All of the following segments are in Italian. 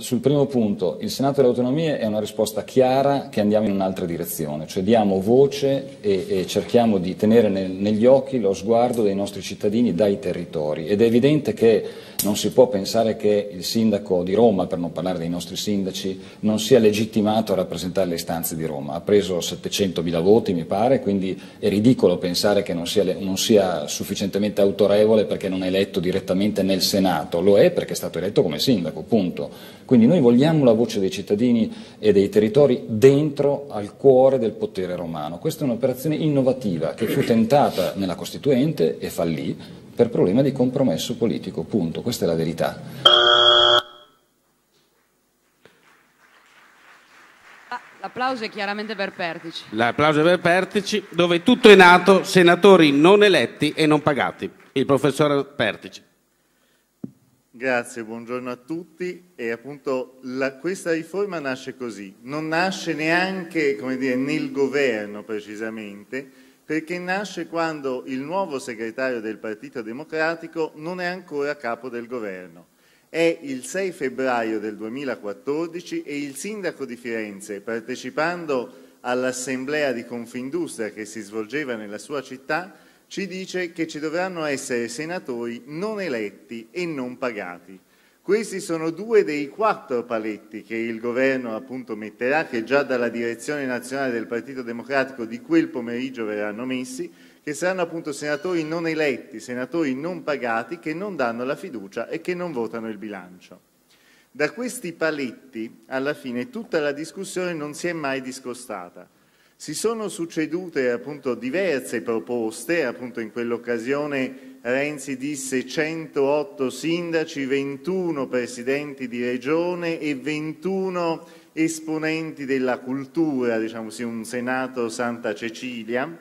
sul primo punto, il Senato delle Autonomie è una risposta chiara che andiamo in un'altra direzione, cioè diamo voce e, e cerchiamo di tenere nel, negli occhi lo sguardo dei nostri cittadini dai territori ed è evidente che non si può pensare che il sindaco di Roma, per non parlare dei nostri sindaci, non sia legittimato a rappresentare le istanze di Roma. Ha preso 700.000 voti, mi pare, quindi è ridicolo pensare che non sia, non sia sufficientemente autorevole perché non è eletto direttamente nel Senato. Lo è perché è stato eletto come sindaco, punto. Quindi noi vogliamo la voce dei cittadini e dei territori dentro al cuore del potere romano. Questa è un'operazione innovativa che fu tentata nella Costituente e fallì per problema di compromesso politico, punto. Questa è la verità. Ah, l'applauso è chiaramente per Pertici. L'applauso è per Pertici, dove tutto è nato, senatori non eletti e non pagati. Il professore Pertici. Grazie, buongiorno a tutti. E appunto la, questa riforma nasce così, non nasce neanche dire, nel governo precisamente, perché nasce quando il nuovo segretario del Partito Democratico non è ancora capo del governo. È il 6 febbraio del 2014 e il sindaco di Firenze, partecipando all'assemblea di Confindustria che si svolgeva nella sua città, ci dice che ci dovranno essere senatori non eletti e non pagati. Questi sono due dei quattro paletti che il governo appunto metterà, che già dalla direzione nazionale del Partito Democratico di quel pomeriggio verranno messi, che saranno appunto senatori non eletti, senatori non pagati, che non danno la fiducia e che non votano il bilancio. Da questi paletti, alla fine, tutta la discussione non si è mai discostata. Si sono succedute appunto diverse proposte, appunto in quell'occasione Renzi disse 108 sindaci, 21 presidenti di regione e 21 esponenti della cultura, diciamo sì, un senato Santa Cecilia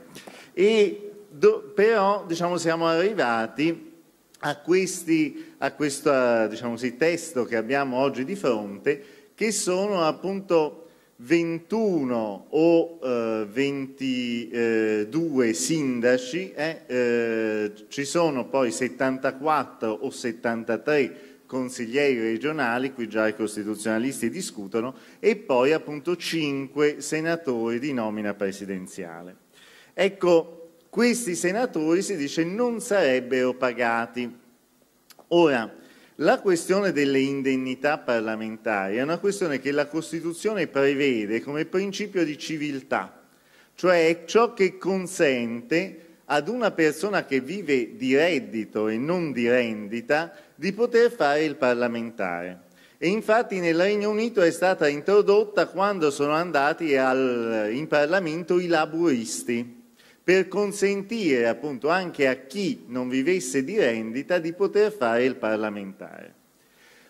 e do, però diciamo, siamo arrivati a, questi, a questo diciamo sì, testo che abbiamo oggi di fronte che sono appunto 21 o eh, 22 sindaci, eh, eh, ci sono poi 74 o 73 consiglieri regionali, qui già i costituzionalisti discutono, e poi appunto 5 senatori di nomina presidenziale. Ecco, questi senatori si dice non sarebbero pagati. Ora, la questione delle indennità parlamentari è una questione che la Costituzione prevede come principio di civiltà, cioè ciò che consente ad una persona che vive di reddito e non di rendita di poter fare il parlamentare. E infatti nel Regno Unito è stata introdotta quando sono andati al, in Parlamento i laburisti, per consentire appunto anche a chi non vivesse di rendita di poter fare il parlamentare.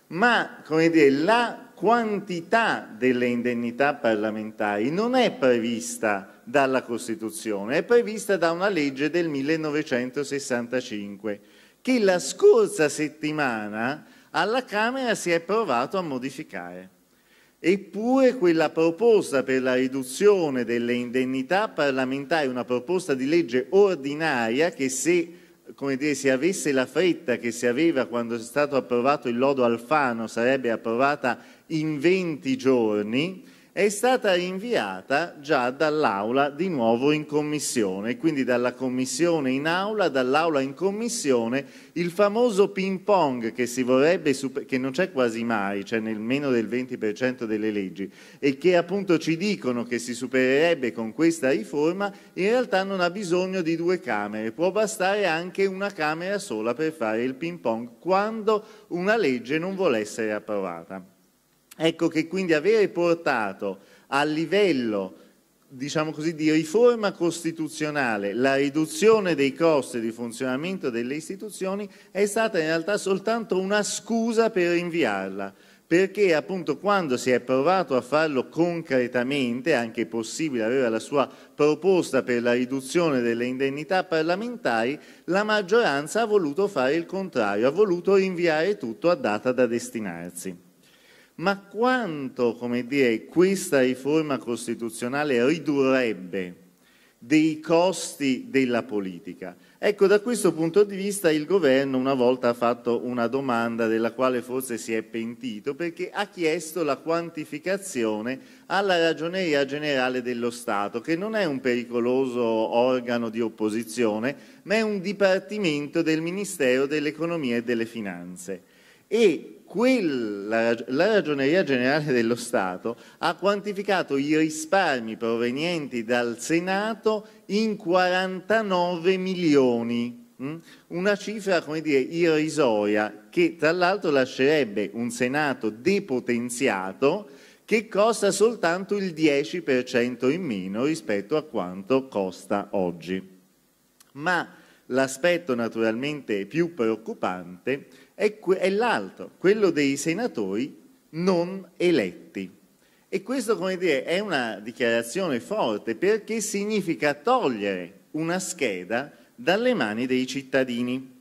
Ma come dire, la quantità delle indennità parlamentari non è prevista dalla Costituzione, è prevista da una legge del 1965 che la scorsa settimana alla Camera si è provato a modificare. Eppure quella proposta per la riduzione delle indennità parlamentari, una proposta di legge ordinaria che se come dire, si avesse la fretta che si aveva quando è stato approvato il lodo Alfano sarebbe approvata in 20 giorni, è stata inviata già dall'Aula di nuovo in Commissione, quindi dalla Commissione in Aula, dall'Aula in Commissione, il famoso ping pong che, vorrebbe, che non c'è quasi mai, cioè nel meno del 20% delle leggi, e che appunto ci dicono che si supererebbe con questa riforma, in realtà non ha bisogno di due Camere, può bastare anche una Camera sola per fare il ping pong quando una legge non vuole essere approvata. Ecco che quindi avere portato a livello diciamo così, di riforma costituzionale la riduzione dei costi di funzionamento delle istituzioni è stata in realtà soltanto una scusa per rinviarla. perché appunto quando si è provato a farlo concretamente, anche possibile avere la sua proposta per la riduzione delle indennità parlamentari, la maggioranza ha voluto fare il contrario, ha voluto rinviare tutto a data da destinarsi ma quanto, come dire, questa riforma costituzionale ridurrebbe dei costi della politica. Ecco, da questo punto di vista il governo una volta ha fatto una domanda della quale forse si è pentito perché ha chiesto la quantificazione alla ragioneria generale dello Stato, che non è un pericoloso organo di opposizione, ma è un dipartimento del Ministero dell'Economia e delle Finanze e quella, la ragioneria generale dello Stato ha quantificato i risparmi provenienti dal Senato in 49 milioni mm? una cifra, come dire, irrisoria, che tra l'altro lascerebbe un Senato depotenziato che costa soltanto il 10% in meno rispetto a quanto costa oggi. Ma l'aspetto naturalmente più preoccupante è, è l'altro, quello dei senatori non eletti. E questo, come dire, è una dichiarazione forte perché significa togliere una scheda dalle mani dei cittadini.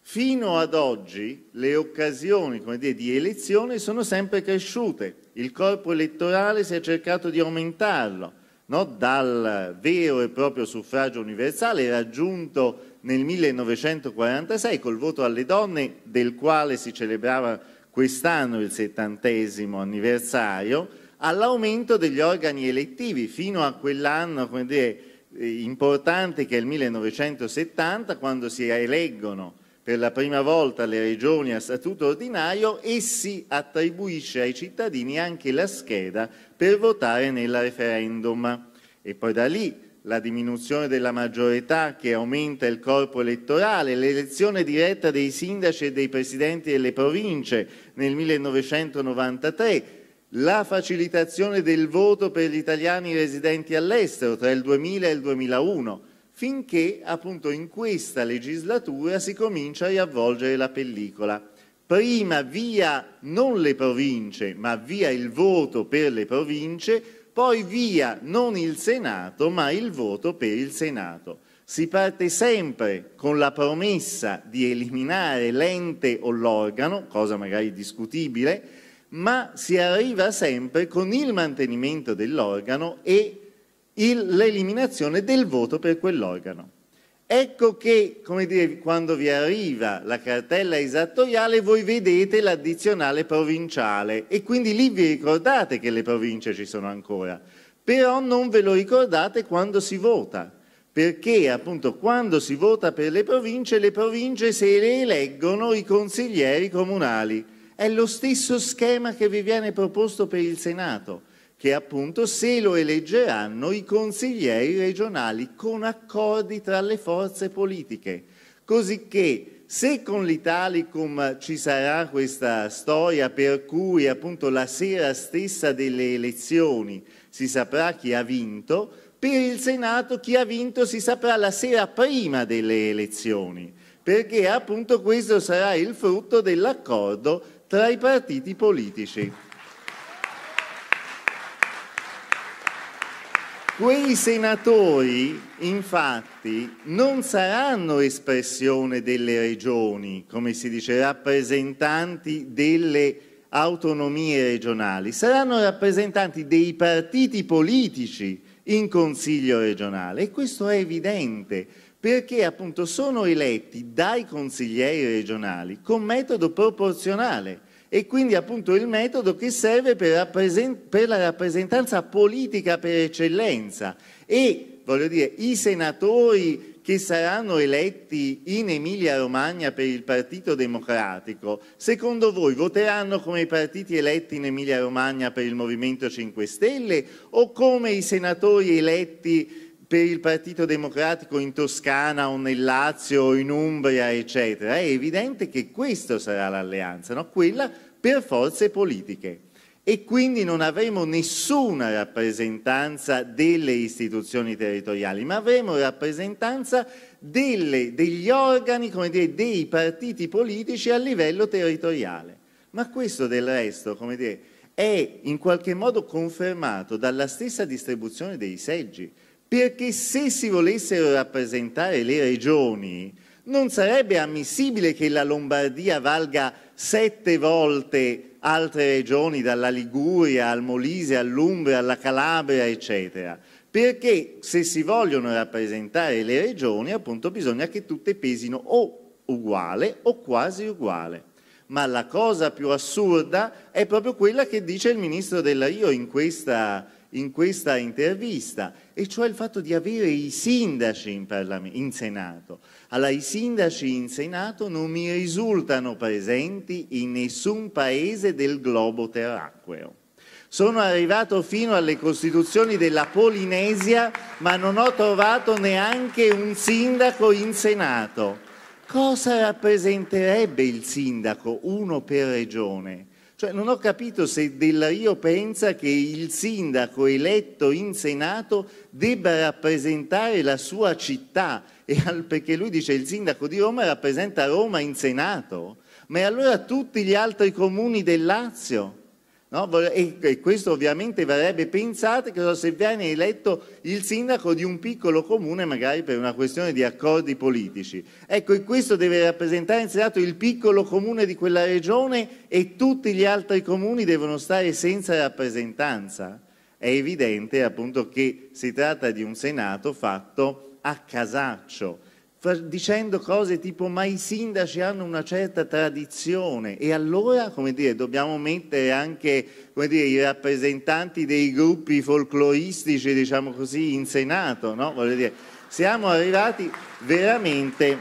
Fino ad oggi le occasioni dire, di elezione sono sempre cresciute, il corpo elettorale si è cercato di aumentarlo, no? dal vero e proprio suffragio universale raggiunto nel 1946 col voto alle donne del quale si celebrava quest'anno il settantesimo anniversario, all'aumento degli organi elettivi fino a quell'anno dire, eh, importante che è il 1970 quando si eleggono per la prima volta le regioni a statuto ordinario e si attribuisce ai cittadini anche la scheda per votare nel referendum. E poi da lì la diminuzione della maggiore età che aumenta il corpo elettorale, l'elezione diretta dei sindaci e dei presidenti delle province nel 1993, la facilitazione del voto per gli italiani residenti all'estero tra il 2000 e il 2001, finché appunto in questa legislatura si comincia a riavvolgere la pellicola. Prima via non le province, ma via il voto per le province, poi via non il Senato ma il voto per il Senato. Si parte sempre con la promessa di eliminare l'ente o l'organo, cosa magari discutibile, ma si arriva sempre con il mantenimento dell'organo e l'eliminazione del voto per quell'organo. Ecco che, come dire, quando vi arriva la cartella esattoriale voi vedete l'addizionale provinciale e quindi lì vi ricordate che le province ci sono ancora, però non ve lo ricordate quando si vota, perché appunto quando si vota per le province, le province se le eleggono i consiglieri comunali. È lo stesso schema che vi viene proposto per il Senato che appunto se lo eleggeranno i consiglieri regionali con accordi tra le forze politiche. Cosicché se con l'Italicum ci sarà questa storia per cui appunto la sera stessa delle elezioni si saprà chi ha vinto, per il Senato chi ha vinto si saprà la sera prima delle elezioni, perché appunto questo sarà il frutto dell'accordo tra i partiti politici. Quei senatori, infatti, non saranno espressione delle regioni, come si dice, rappresentanti delle autonomie regionali, saranno rappresentanti dei partiti politici in consiglio regionale e questo è evidente perché appunto sono eletti dai consiglieri regionali con metodo proporzionale e quindi appunto il metodo che serve per, per la rappresentanza politica per eccellenza e voglio dire i senatori che saranno eletti in Emilia-Romagna per il Partito Democratico, secondo voi voteranno come i partiti eletti in Emilia-Romagna per il Movimento 5 Stelle o come i senatori eletti per il Partito Democratico in Toscana o nel Lazio o in Umbria, eccetera? È evidente che questa sarà l'alleanza, no? quella per forze politiche e quindi non avremo nessuna rappresentanza delle istituzioni territoriali, ma avremo rappresentanza delle, degli organi, come dire, dei partiti politici a livello territoriale. Ma questo del resto, come dire, è in qualche modo confermato dalla stessa distribuzione dei seggi, perché se si volessero rappresentare le regioni non sarebbe ammissibile che la Lombardia valga sette volte altre regioni, dalla Liguria al Molise, all'Umbria, alla Calabria, eccetera. Perché se si vogliono rappresentare le regioni, appunto, bisogna che tutte pesino o uguale o quasi uguale. Ma la cosa più assurda è proprio quella che dice il ministro Della Rio in questa in questa intervista, e cioè il fatto di avere i sindaci in, in Senato. Allora, i sindaci in Senato non mi risultano presenti in nessun paese del globo terracqueo. Sono arrivato fino alle costituzioni della Polinesia, ma non ho trovato neanche un sindaco in Senato. Cosa rappresenterebbe il sindaco, uno per regione? Cioè, non ho capito se Della Rio pensa che il sindaco eletto in Senato debba rappresentare la sua città, perché lui dice che il sindaco di Roma rappresenta Roma in Senato, ma e allora tutti gli altri comuni del Lazio? No? E, e, questo ovviamente varrebbe, pensate, che se viene eletto il sindaco di un piccolo comune magari per una questione di accordi politici. Ecco, e questo deve rappresentare in Senato il piccolo comune di quella regione e tutti gli altri comuni devono stare senza rappresentanza. È evidente appunto che si tratta di un Senato fatto a casaccio dicendo cose tipo ma i sindaci hanno una certa tradizione e allora come dire, dobbiamo mettere anche come dire, i rappresentanti dei gruppi folcloristici diciamo così, in Senato. No? Dire, siamo arrivati veramente,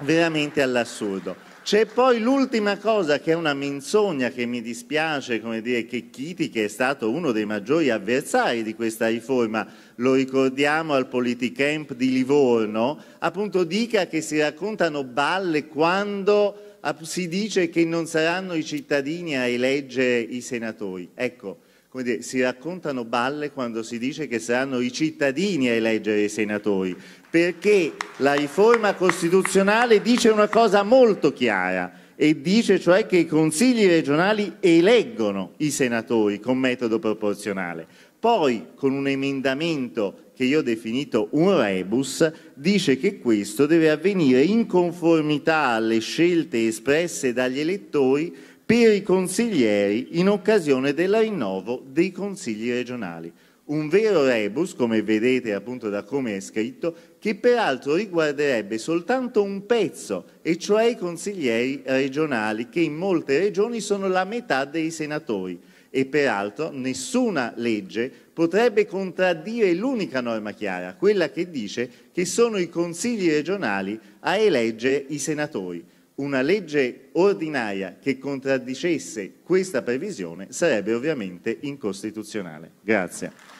veramente all'assurdo. C'è poi l'ultima cosa che è una menzogna che mi dispiace, come dire, che Chiti, che è stato uno dei maggiori avversari di questa riforma, lo ricordiamo al Politicamp di Livorno, appunto dica che si raccontano balle quando ah, si dice che non saranno i cittadini a eleggere i senatori. Ecco, come dire, si raccontano balle quando si dice che saranno i cittadini a eleggere i senatori perché la riforma costituzionale dice una cosa molto chiara e dice cioè che i consigli regionali eleggono i senatori con metodo proporzionale. Poi con un emendamento che io ho definito un rebus, dice che questo deve avvenire in conformità alle scelte espresse dagli elettori per i consiglieri in occasione del rinnovo dei consigli regionali un vero rebus, come vedete appunto da come è scritto, che peraltro riguarderebbe soltanto un pezzo, e cioè i consiglieri regionali, che in molte regioni sono la metà dei senatori. E peraltro nessuna legge potrebbe contraddire l'unica norma chiara, quella che dice che sono i consigli regionali a eleggere i senatori. Una legge ordinaria che contraddicesse questa previsione sarebbe ovviamente incostituzionale. Grazie.